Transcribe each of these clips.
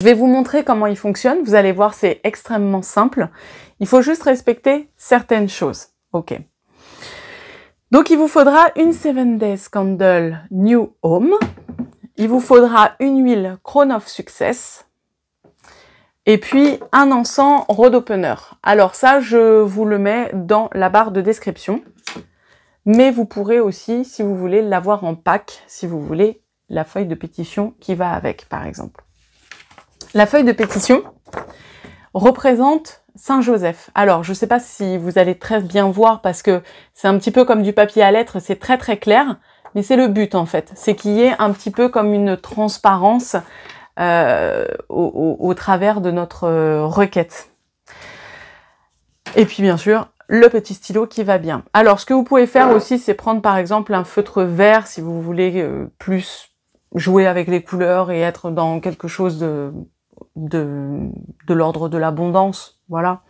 Je vais vous montrer comment il fonctionne. Vous allez voir, c'est extrêmement simple. Il faut juste respecter certaines choses. OK. Donc, il vous faudra une 7 Days Candle New Home. Il vous faudra une huile Crown of Success. Et puis, un encens Road Opener. Alors ça, je vous le mets dans la barre de description. Mais vous pourrez aussi, si vous voulez, l'avoir en pack, si vous voulez, la feuille de pétition qui va avec, par exemple. La feuille de pétition représente Saint Joseph. Alors, je ne sais pas si vous allez très bien voir parce que c'est un petit peu comme du papier à lettres, c'est très très clair, mais c'est le but en fait, c'est qu'il y ait un petit peu comme une transparence euh, au, travers de notre euh, requête. Et puis bien sûr, le petit stylo qui va bien. Alors, ce que vous pouvez faire aussi, c'est prendre par exemple un feutre vert si vous voulez euh, plus jouer avec les couleurs et être dans quelque chose de de, l'ordre de l'abondance, voilà.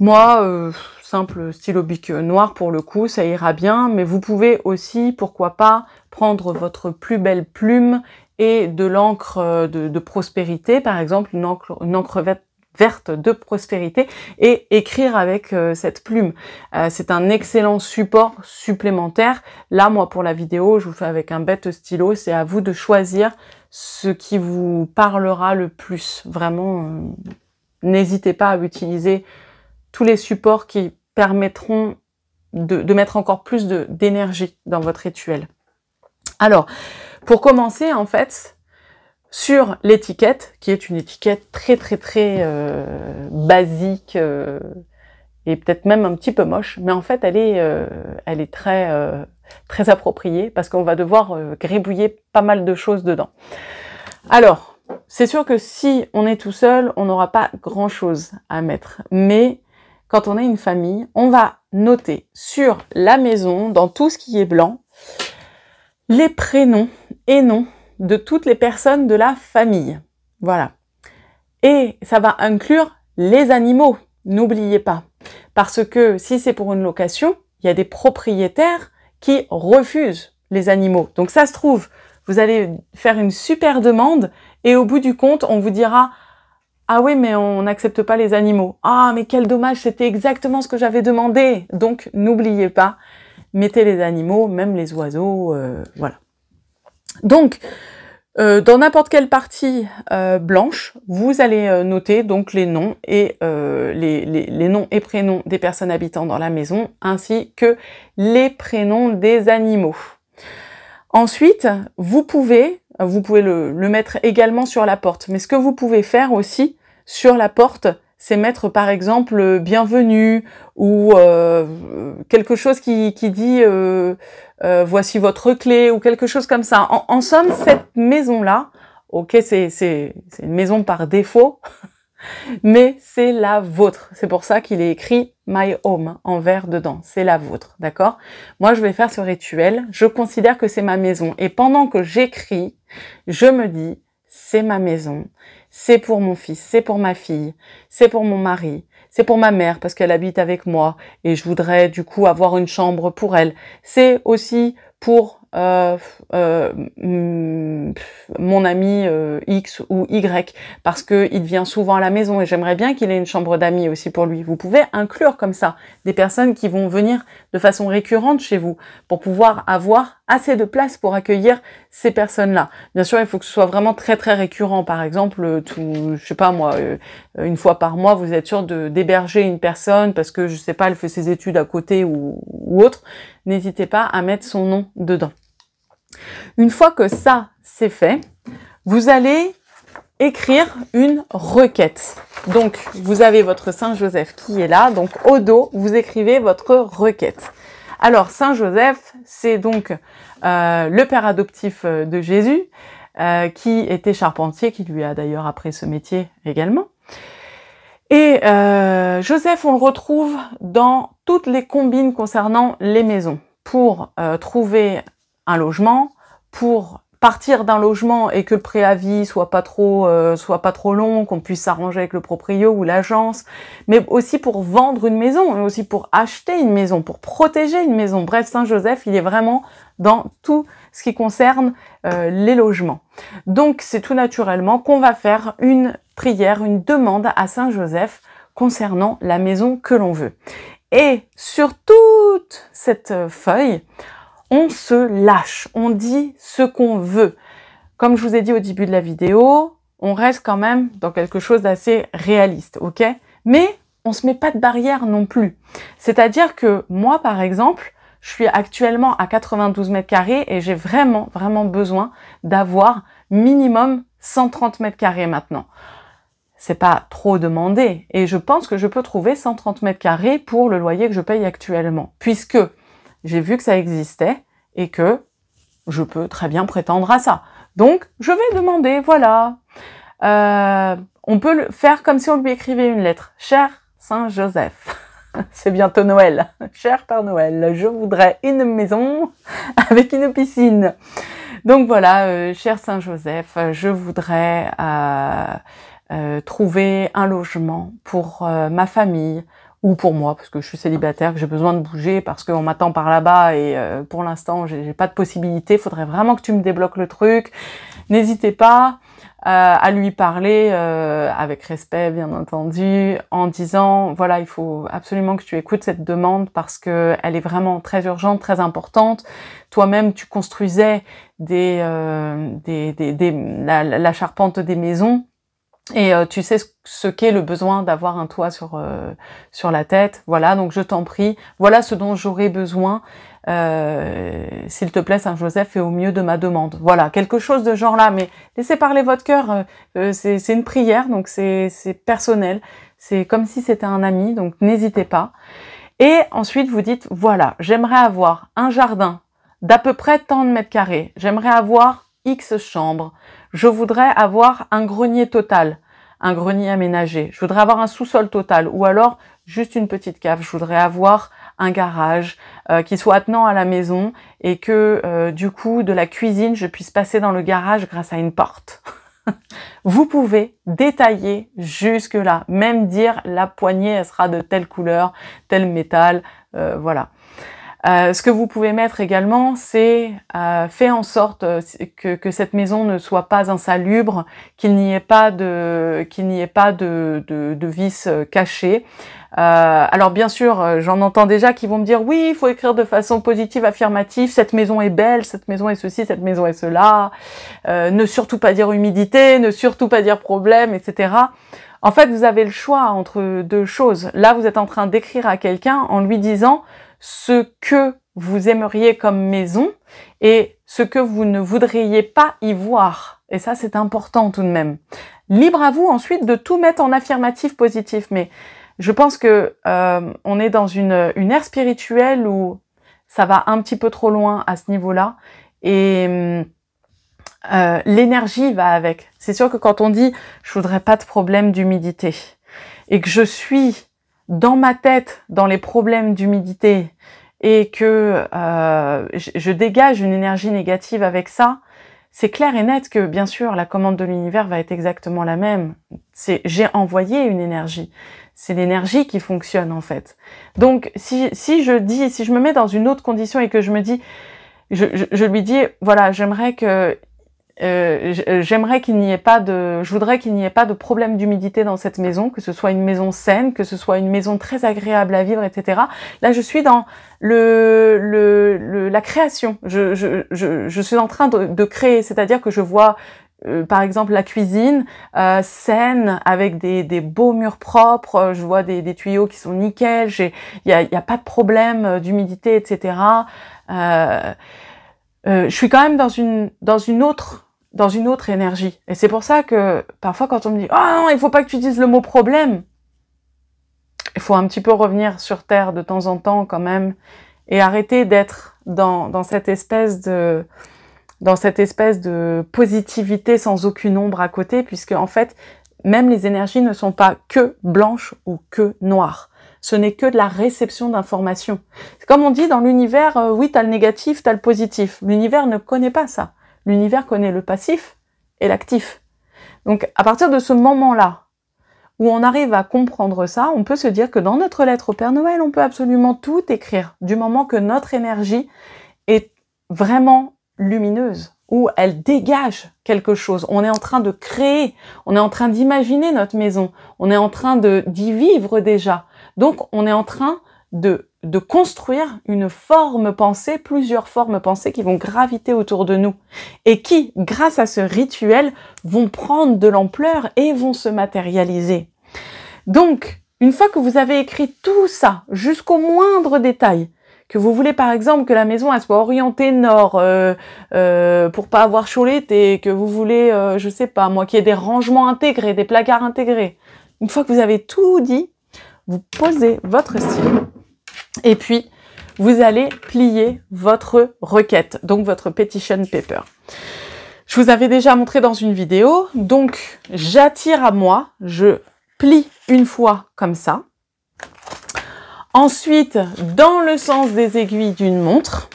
Moi, euh, simple stylo bic euh, noir pour le coup, ça ira bien, mais vous pouvez aussi, pourquoi pas, prendre votre plus belle plume et de l'encre euh, de, prospérité, par exemple une encre, verte de prospérité, et écrire avec cette plume. c'est un excellent support supplémentaire. Là, moi, pour la vidéo, je vous fais avec un bête stylo, c'est à vous de choisir ce qui vous parlera le plus. Vraiment, euh, n'hésitez pas à utiliser tous les supports qui permettront de, mettre encore plus d'énergie dans votre rituel. Alors, pour commencer, en fait, sur l'étiquette, qui est une étiquette très très très euh, basique euh, et peut-être même un petit peu moche, mais en fait elle est, elle est très très approprié parce qu'on va devoir euh, gribouiller pas mal de choses dedans. Alors, c'est sûr que si on est tout seul, on n'aura pas grand-chose à mettre. Mais quand on est une famille, on va noter sur la maison, dans tout ce qui est blanc, les prénoms et noms de toutes les personnes de la famille. Voilà. Et ça va inclure les animaux, n'oubliez pas. Parce que si c'est pour une location, il y a des propriétaires qui refusent les animaux. Donc ça se trouve, vous allez faire une super demande et au bout du compte, on vous dira ah oui, mais on n'accepte pas les animaux. Ah, mais quel dommage, c'était exactement ce que j'avais demandé. Donc, n'oubliez pas, mettez les animaux, même les oiseaux, euh, voilà. Donc, euh, dans n'importe quelle partie euh, blanche, vous allez euh, noter donc les noms et les, noms et prénoms des personnes habitant dans la maison, ainsi que les prénoms des animaux. Ensuite, vous pouvez, vous pouvez le mettre également sur la porte, mais ce que vous pouvez faire aussi sur la porte, c'est mettre par exemple euh, bienvenue ou euh, quelque chose qui, qui dit euh, voici votre clé ou quelque chose comme ça. En, en somme, cette maison-là, ok, c'est une maison par défaut, mais c'est la vôtre. C'est pour ça qu'il est écrit My Home en vert dedans. C'est la vôtre, d'accord Moi, je vais faire ce rituel. Je considère que c'est ma maison. Et pendant que j'écris, je me dis, c'est ma maison c'est pour mon fils, c'est pour ma fille, c'est pour mon mari, c'est pour ma mère parce qu'elle habite avec moi et je voudrais du coup avoir une chambre pour elle. C'est aussi pour euh, euh, mon ami euh, X ou Y parce qu'il vient souvent à la maison et j'aimerais bien qu'il ait une chambre d'amis aussi pour lui. Vous pouvez inclure comme ça des personnes qui vont venir de façon récurrente chez vous pour pouvoir avoir assez de place pour accueillir ces personnes-là. Bien sûr, il faut que ce soit vraiment très très récurrent. Par exemple, euh, tout, je sais pas moi, euh, une fois par mois, vous êtes sûr de d'héberger une personne parce que je sais pas, elle fait ses études à côté ou, ou autre. N'hésitez pas à mettre son nom dedans. Une fois que ça c'est fait, vous allez écrire une requête. Donc, vous avez votre Saint-Joseph qui est là. Donc, au dos, vous écrivez votre requête. Alors, Saint-Joseph, c'est donc euh, le père adoptif euh, de Jésus, euh, qui était charpentier, qui lui a d'ailleurs appris ce métier également. Et Joseph, on le retrouve dans toutes les combines concernant les maisons pour trouver un logement, pour partir d'un logement et que le préavis soit pas trop euh, soit pas trop long, qu'on puisse s'arranger avec le proprio ou l'agence, mais aussi pour vendre une maison, mais aussi pour acheter une maison, pour protéger une maison. Bref, Saint-Joseph, il est vraiment dans tout ce qui concerne euh, les logements. Donc c'est tout naturellement qu'on va faire une prière, une demande à Saint-Joseph concernant la maison que l'on veut. Et sur toute cette euh, feuille, on se lâche, on dit ce qu'on veut. Comme je vous ai dit au début de la vidéo, on reste quand même dans quelque chose d'assez réaliste, ok Mais on se met pas de barrière non plus. C'est-à-dire que moi, par exemple, je suis actuellement à 92 mètres carrés et j'ai vraiment, vraiment besoin d'avoir minimum 130 mètres carrés maintenant. C'est pas trop demandé et je pense que je peux trouver 130 mètres carrés pour le loyer que je paye actuellement, puisque j'ai vu que ça existait et que je peux très bien prétendre à ça. Donc, je vais demander, voilà. Euh, on peut faire comme si on lui écrivait une lettre. Cher Saint Joseph, c'est bientôt Noël. Cher Père Noël, je voudrais une maison avec une piscine. Donc voilà, euh, cher Saint Joseph, je voudrais euh, trouver un logement pour ma famille, ou pour moi parce que je suis célibataire, que j'ai besoin de bouger parce qu'on m'attend par là-bas et euh, pour l'instant j'ai pas de possibilité. Faudrait vraiment que tu me débloques le truc. N'hésitez pas euh, à lui parler euh, avec respect bien entendu en disant voilà il faut absolument que tu écoutes cette demande parce que elle est vraiment très urgente, très importante. Toi-même tu construisais la charpente des maisons et euh, tu sais ce, qu'est le besoin d'avoir un toit euh, sur, la tête. Voilà, donc je t'en prie. Voilà ce dont j'aurai besoin, euh, s'il te plaît, Saint-Joseph, et au mieux de ma demande. Voilà, quelque chose de genre là. Mais laissez parler votre cœur. c'est une prière, donc c'est personnel. C'est comme si c'était un ami, donc n'hésitez pas. Et ensuite, vous dites, voilà, j'aimerais avoir un jardin d'à peu près tant de mètres carrés. J'aimerais avoir X chambres je voudrais avoir un grenier total, un grenier aménagé, je voudrais avoir un sous-sol total, ou alors juste une petite cave, je voudrais avoir un garage euh, qui soit attenant à la maison et que euh, du coup de la cuisine je puisse passer dans le garage grâce à une porte. Vous pouvez détailler jusque-là, même dire la poignée elle sera de telle couleur, tel métal, euh, voilà. Euh, ce que vous pouvez mettre également, c'est euh, faire en sorte euh, que, cette maison ne soit pas insalubre, qu'il n'y ait pas de, qu'il n'y ait pas de, vices euh, cachés. alors bien sûr, j'en entends déjà qui vont me dire oui, il faut écrire de façon positive, affirmative. Cette maison est belle, cette maison est ceci, cette maison est cela. ne surtout pas dire humidité, ne surtout pas dire problème, etc. En fait, vous avez le choix entre deux choses. Là, vous êtes en train d'écrire à quelqu'un en lui disant ce que vous aimeriez comme maison et ce que vous ne voudriez pas y voir. Et ça, c'est important tout de même. Libre à vous ensuite de tout mettre en affirmatif positif, mais je pense que euh, on est dans une, une ère spirituelle où ça va un petit peu trop loin à ce niveau-là et euh, l'énergie va avec. C'est sûr que quand on dit je voudrais pas de problème d'humidité et que je suis dans ma tête, dans les problèmes d'humidité, et que euh, je, dégage une énergie négative avec ça, c'est clair et net que bien sûr la commande de l'univers va être exactement la même. C'est j'ai envoyé une énergie. C'est l'énergie qui fonctionne en fait. Donc si, si je dis, si je me mets dans une autre condition et que je me dis, je lui dis voilà, j'aimerais que euh, euh, j'aimerais qu'il n'y ait pas de, je voudrais qu'il n'y ait pas de problème d'humidité dans cette maison, que ce soit une maison saine, que ce soit une maison très agréable à vivre, etc. Là, je suis dans le, le, la création. Je, je, je, je, suis en train de, de créer, c'est-à-dire que je vois euh, par exemple la cuisine saine avec des, des, beaux murs propres je vois des, des, tuyaux qui sont nickel il n'y a, y a, pas de problème d'humidité etc je suis quand même dans une dans une autre dans une autre énergie. Et c'est pour ça que parfois quand on me dit "Ah non, il faut pas que tu dises le mot problème." Il faut un petit peu revenir sur terre de temps en temps quand même et arrêter d'être dans, cette espèce de dans cette espèce de positivité sans aucune ombre à côté puisque en fait même les énergies ne sont pas que blanches ou que noires. Ce n'est que de la réception d'informations. Comme on dit dans l'univers, euh, Oui, oui, as le négatif, as le positif. L'univers ne connaît pas ça l'univers connaît le passif et l'actif. Donc à partir de ce moment-là, où on arrive à comprendre ça, on peut se dire que dans notre lettre au Père Noël, on peut absolument tout écrire, du moment que notre énergie est vraiment lumineuse, où elle dégage quelque chose. On est en train de créer, on est en train d'imaginer notre maison, on est en train de d'y vivre déjà. Donc on est en train de de construire une forme pensée, plusieurs formes pensées qui vont graviter autour de nous et qui, grâce à ce rituel, vont prendre de l'ampleur et vont se matérialiser. Donc, une fois que vous avez écrit tout ça jusqu'au moindre détail, que vous voulez par exemple que la maison elle soit orientée nord euh, euh pour pas avoir chaud l'été, que vous voulez, euh, je sais pas moi, qu'il y ait des rangements intégrés, des placards intégrés. Une fois que vous avez tout dit, vous posez votre style et puis, vous allez plier votre requête, donc votre petition paper. Je vous avais déjà montré dans une vidéo, donc j'attire à moi, je plie une fois comme ça. Ensuite, dans le sens des aiguilles d'une montre,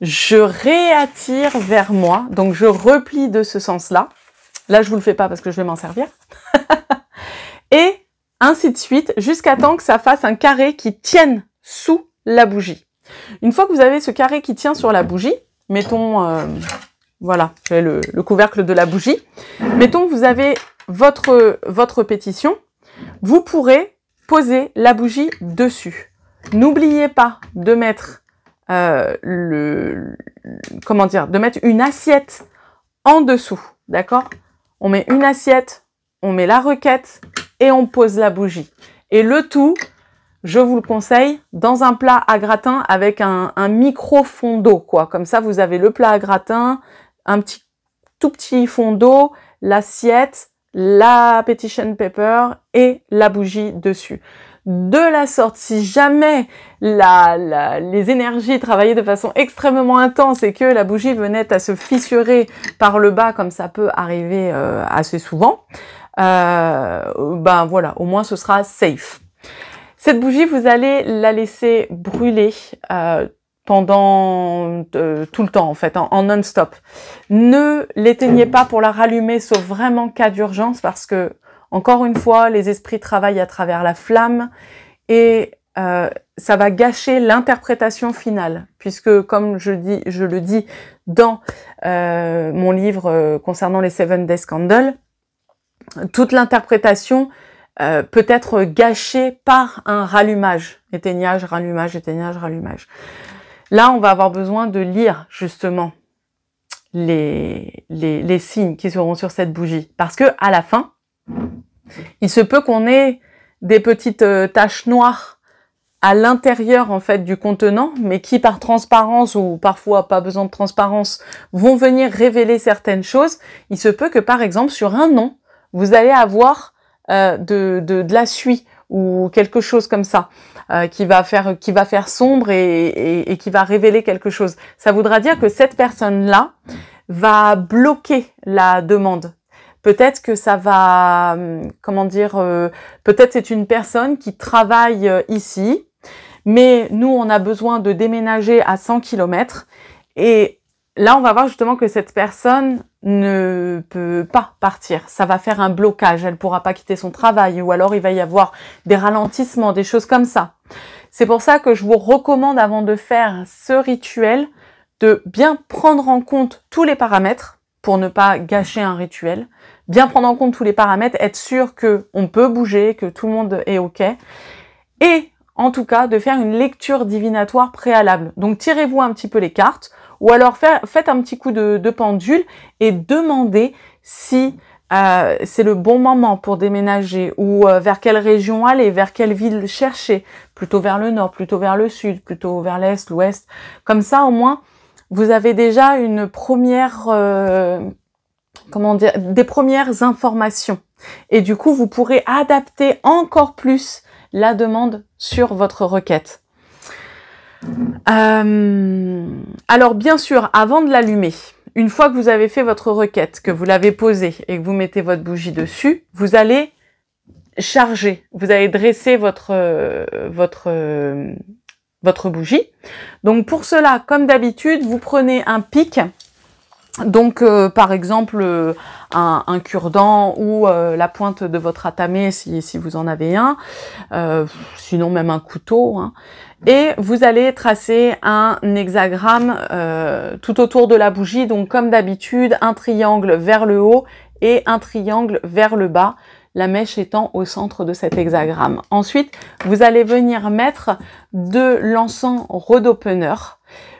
je réattire vers moi, donc je replie de ce sens-là. Là, je vous le fais pas parce que je vais m'en servir. Et ainsi de suite, jusqu'à temps que ça fasse un carré qui tienne sous la bougie. Une fois que vous avez ce carré qui tient sur la bougie, mettons, euh, voilà, le, couvercle de la bougie, mettons que vous avez votre, votre pétition, vous pourrez poser la bougie dessus. N'oubliez pas de mettre euh, le, comment dire, de mettre une assiette en dessous, d'accord On met une assiette on met la requête et on pose la bougie. Et le tout, je vous le conseille, dans un plat à gratin avec un, micro fond d'eau, quoi. Comme ça, vous avez le plat à gratin, un petit, tout petit fond d'eau, l'assiette, la petition paper et la bougie dessus. De la sorte, si jamais les énergies travaillaient de façon extrêmement intense et que la bougie venait à se fissurer par le bas, comme ça peut arriver euh, assez souvent, euh, ben voilà, au moins ce sera safe. Cette bougie, vous allez la laisser brûler euh, pendant euh, tout le temps, en fait, en, non-stop. Ne l'éteignez pas pour la rallumer, sauf vraiment cas d'urgence, parce que, encore une fois, les esprits travaillent à travers la flamme et ça va gâcher l'interprétation finale, puisque, comme je, dis, je le dis dans mon livre concernant les Seven Days scandals toute l'interprétation euh, peut être gâchée par un rallumage, éteignage, rallumage, éteignage, rallumage. Là, on va avoir besoin de lire justement les, signes qui seront sur cette bougie, parce que à la fin, il se peut qu'on ait des petites euh, taches noires à l'intérieur en fait du contenant, mais qui par transparence ou parfois pas besoin de transparence vont venir révéler certaines choses. Il se peut que par exemple sur un nom, vous allez avoir euh, de, de, de, la suie ou quelque chose comme ça euh, qui va faire qui va faire sombre et, et, et, qui va révéler quelque chose. Ça voudra dire que cette personne là va bloquer la demande. Peut-être que ça va hum, comment dire euh, peut-être c'est une personne qui travaille euh, ici mais nous on a besoin de déménager à 100 km et Là, on va voir justement que cette personne ne peut pas partir. Ça va faire un blocage. Elle ne pourra pas quitter son travail ou alors il va y avoir des ralentissements, des choses comme ça. C'est pour ça que je vous recommande avant de faire ce rituel de bien prendre en compte tous les paramètres pour ne pas gâcher un rituel. Bien prendre en compte tous les paramètres, être sûr que on peut bouger, que tout le monde est ok. Et en tout cas, de faire une lecture divinatoire préalable. Donc tirez-vous un petit peu les cartes ou alors faites un petit coup de, pendule et demandez si euh, c'est le bon moment pour déménager ou euh, vers quelle région aller, vers quelle ville chercher, plutôt vers le nord, plutôt vers le sud, plutôt vers l'est, l'ouest. Comme ça, au moins, vous avez déjà une première, euh, comment dire, des premières informations. Et du coup, vous pourrez adapter encore plus la demande sur votre requête. Euh, alors bien sûr, avant de l'allumer, une fois que vous avez fait votre requête, que vous l'avez posée et que vous mettez votre bougie dessus, vous allez charger, vous allez dresser votre euh, votre euh, votre bougie. Donc pour cela, comme d'habitude, vous prenez un pic donc, euh, par exemple, euh, un, un cure-dent ou euh, la pointe de votre atamé, si, vous en avez un, sinon même un couteau. Hein. Et vous allez tracer un hexagramme tout autour de la bougie, donc comme d'habitude, un triangle vers le haut et un triangle vers le bas, la mèche étant au centre de cet hexagramme. Ensuite, vous allez venir mettre de l'encens road-opener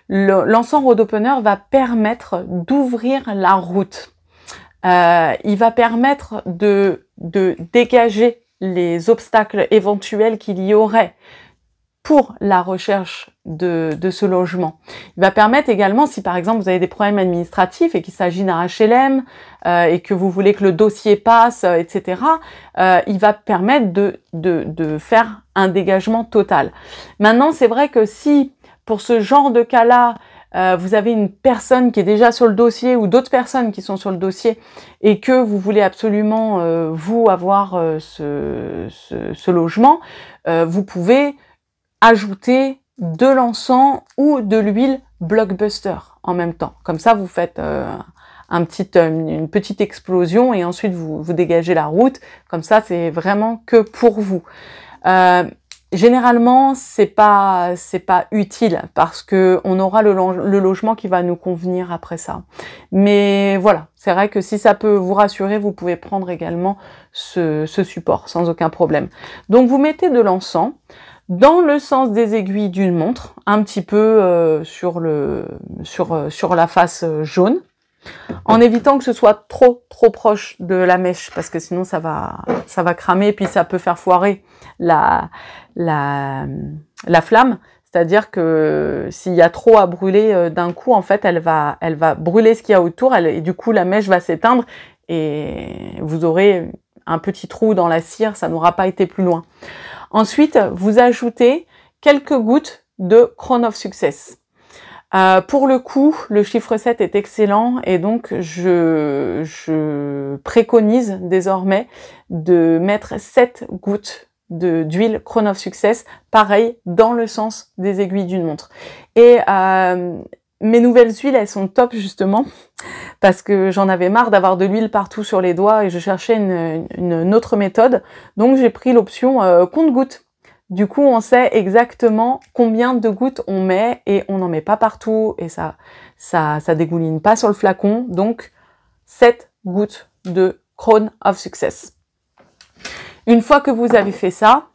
l'ensemble d'Opener va permettre d'ouvrir la route. Euh, il va permettre de, de dégager les obstacles éventuels qu'il y aurait pour la recherche de, ce logement. Il va permettre également, si par exemple vous avez des problèmes administratifs et qu'il s'agit d'un HLM euh, et que vous voulez que le dossier passe, euh, etc., il va permettre de, de, de, faire un dégagement total. Maintenant, c'est vrai que si pour ce genre de cas-là, euh, vous avez une personne qui est déjà sur le dossier ou d'autres personnes qui sont sur le dossier et que vous voulez absolument euh, vous avoir euh, ce, logement, vous pouvez ajouter de l'encens ou de l'huile blockbuster en même temps. Comme ça, vous faites un petit, une petite explosion et ensuite vous, vous dégagez la route. Comme ça, c'est vraiment que pour vous. Généralement, c'est pas c'est pas utile parce que on aura le, logement qui va nous convenir après ça. Mais voilà, c'est vrai que si ça peut vous rassurer, vous pouvez prendre également ce, support sans aucun problème. Donc vous mettez de l'encens dans le sens des aiguilles d'une montre, un petit peu euh, sur le sur euh, sur la face euh, jaune en évitant que ce soit trop trop proche de la mèche parce que sinon ça va ça va cramer et puis ça peut faire foirer la la, flamme c'est-à-dire que s'il y a trop à brûler euh, d'un coup en fait elle va elle va brûler ce qu'il y a autour et du coup la mèche va s'éteindre et vous aurez un petit trou dans la cire ça n'aura pas été plus loin ensuite vous ajoutez quelques gouttes de Crown of Success euh, pour le coup, le chiffre 7 est excellent et donc je, préconise désormais de mettre 7 gouttes d'huile chrono Success, pareil dans le sens des aiguilles d'une montre. Et euh, mes nouvelles huiles, elles sont top justement parce que j'en avais marre d'avoir de l'huile partout sur les doigts et je cherchais une, autre méthode. Donc j'ai pris l'option euh, compte-goutte du coup, on sait exactement combien de gouttes on met et on n'en met pas partout et ça, ça, ça dégouline pas sur le flacon. Donc, 7 gouttes de Crown of Success. Une fois que vous avez fait ça,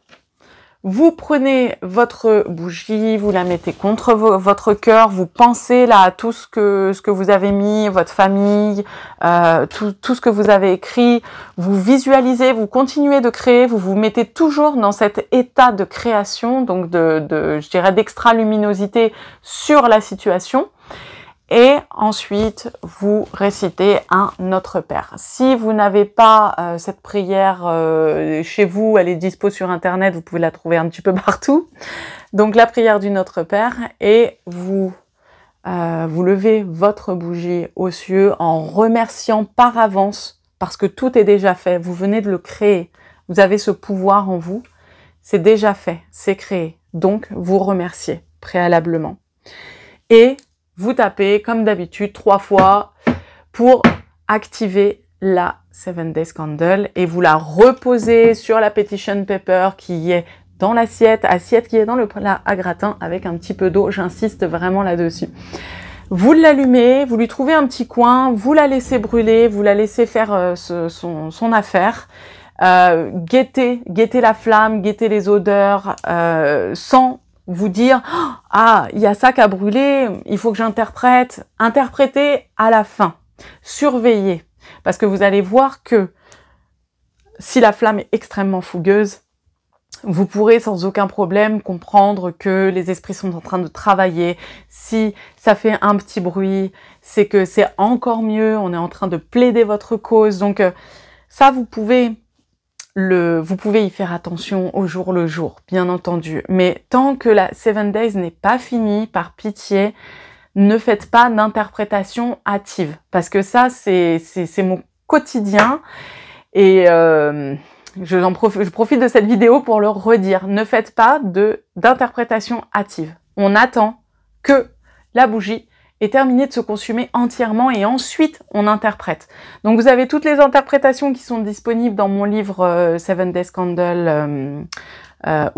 vous prenez votre bougie, vous la mettez contre votre cœur, vous pensez là à tout ce que vous avez mis, votre famille, euh, tout, ce que vous avez écrit, vous visualisez, vous continuez de créer, vous vous mettez toujours dans cet état de création, donc de, de je dirais d'extra luminosité sur la situation et ensuite vous récitez un Notre Père. Si vous n'avez pas euh, cette prière euh, chez vous, elle est dispo sur internet, vous pouvez la trouver un petit peu partout. Donc la prière du Notre Père et vous euh, vous levez votre bougie aux cieux en remerciant par avance parce que tout est déjà fait, vous venez de le créer, vous avez ce pouvoir en vous, c'est déjà fait, c'est créé. Donc vous remerciez préalablement. Et vous tapez comme d'habitude trois fois pour activer la Seven Days Candle et vous la reposez sur la petition paper qui est dans l'assiette, assiette qui est dans le plat à gratin avec un petit peu d'eau, j'insiste vraiment là-dessus. Vous l'allumez, vous lui trouvez un petit coin, vous la laissez brûler, vous la laissez faire euh, son, affaire, euh, guettez, guettez la flamme, guettez les odeurs, euh, sans vous dire ah il y a ça qu'à brûlé, il faut que j'interprète. Interprétez à la fin, surveillez parce que vous allez voir que si la flamme est extrêmement fougueuse, vous pourrez sans aucun problème comprendre que les esprits sont en train de travailler. Si ça fait un petit bruit, c'est que c'est encore mieux, on est en train de plaider votre cause. Donc euh, ça, vous pouvez vous pouvez y faire attention au jour le jour, bien entendu. Mais tant que la Seven Days n'est pas finie, par pitié, ne faites pas d'interprétation hâtive. Parce que ça, c'est mon quotidien. Et euh, je, profite, je profite de cette vidéo pour le redire. Ne faites pas d'interprétation hâtive. On attend que la bougie terminé de se consumer entièrement et ensuite on interprète. Donc vous avez toutes les interprétations qui sont disponibles dans mon livre euh, Seven Days Candle euh, euh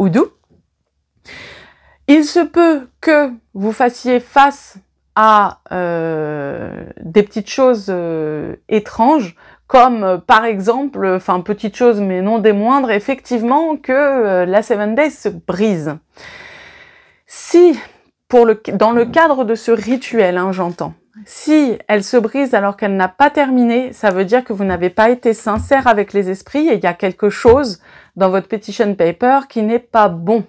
Il se peut que vous fassiez face à euh, des petites choses étranges, comme par exemple, enfin petites choses mais non des moindres, effectivement que la Seven Days se brise. Si le, dans le cadre de ce rituel, hein, j'entends. Si elle se brise alors qu'elle n'a pas terminé, ça veut dire que vous n'avez pas été sincère avec les esprits et il y a quelque chose dans votre petition paper qui n'est pas bon.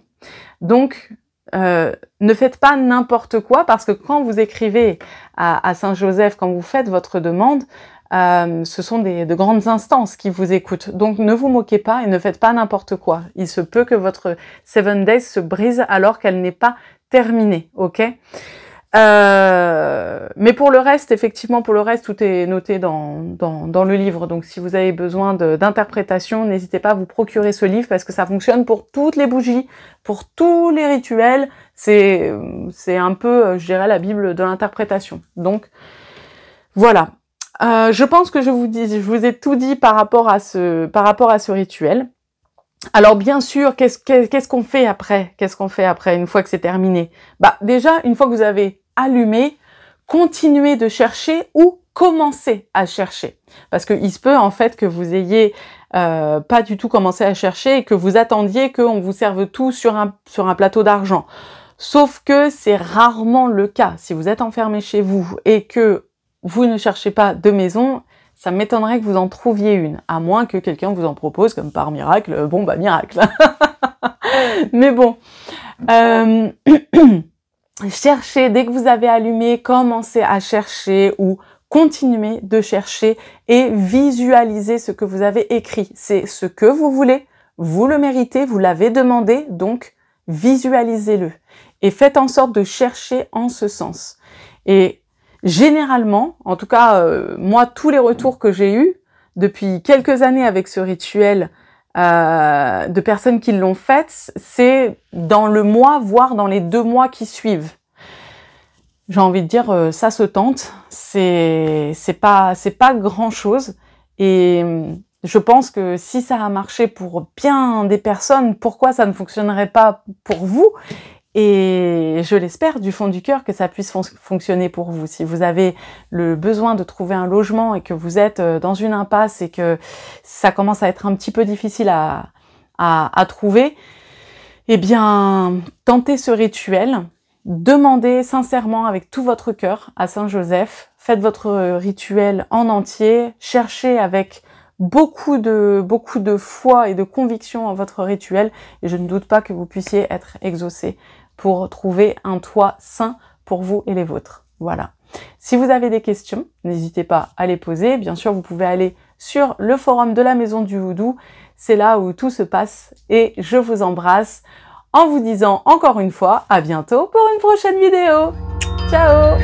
Donc, euh, ne faites pas n'importe quoi parce que quand vous écrivez à, Saint-Joseph, quand vous faites votre demande, euh, ce sont des, de grandes instances qui vous écoutent. Donc ne vous moquez pas et ne faites pas n'importe quoi. Il se peut que votre Seven Days se brise alors qu'elle n'est pas terminé, ok euh, mais pour le reste, effectivement, pour le reste, tout est noté dans, dans, le livre. Donc, si vous avez besoin d'interprétation, n'hésitez pas à vous procurer ce livre parce que ça fonctionne pour toutes les bougies, pour tous les rituels. C'est c'est un peu, euh, je dirais, la Bible de l'interprétation. Donc, voilà. Euh, je pense que je vous dis, je vous ai tout dit par rapport à ce par rapport à ce rituel alors bien sûr, qu'est-ce qu'on fait après Qu'est-ce qu'on fait après une fois que c'est terminé Bah déjà, une fois que vous avez allumé, continuez de chercher ou commencez à chercher, parce qu'il se peut en fait que vous ayez euh, pas du tout commencé à chercher et que vous attendiez qu'on vous serve tout sur un sur un plateau d'argent. Sauf que c'est rarement le cas. Si vous êtes enfermé chez vous et que vous ne cherchez pas de maison, ça m'étonnerait que vous en trouviez une, à moins que quelqu'un vous en propose, comme par miracle, euh, bon bah miracle. Mais bon, euh, cherchez, dès que vous avez allumé, commencez à chercher ou continuez de chercher et visualisez ce que vous avez écrit. C'est ce que vous voulez, vous le méritez, vous l'avez demandé, donc visualisez-le et faites en sorte de chercher en ce sens. Et généralement, en tout cas, euh, moi, tous les retours que j'ai eus depuis quelques années avec ce rituel euh, de personnes qui l'ont fait, c'est dans le mois, voire dans les deux mois qui suivent. J'ai envie de dire, euh, ça se tente. C'est c'est pas c'est pas grand chose. Et mm, je pense que si ça a marché pour bien des personnes, pourquoi ça ne fonctionnerait pas pour vous et je l'espère du fond du cœur que ça puisse fonctionner pour vous. Si vous avez le besoin de trouver un logement et que vous êtes euh, dans une impasse et que ça commence à être un petit peu difficile à, à trouver, eh bien, tentez ce rituel. Demandez sincèrement avec tout votre cœur à Saint-Joseph. Faites votre rituel en entier. Cherchez avec beaucoup de, beaucoup de foi et de conviction en votre rituel et je ne doute pas que vous puissiez être exaucé pour trouver un toit sain pour vous et les vôtres. Voilà. Si vous avez des questions, n'hésitez pas à les poser. Bien sûr, vous pouvez aller sur le forum de la Maison du Houdou. C'est là où tout se passe et je vous embrasse en vous disant encore une fois à bientôt pour une prochaine vidéo. Ciao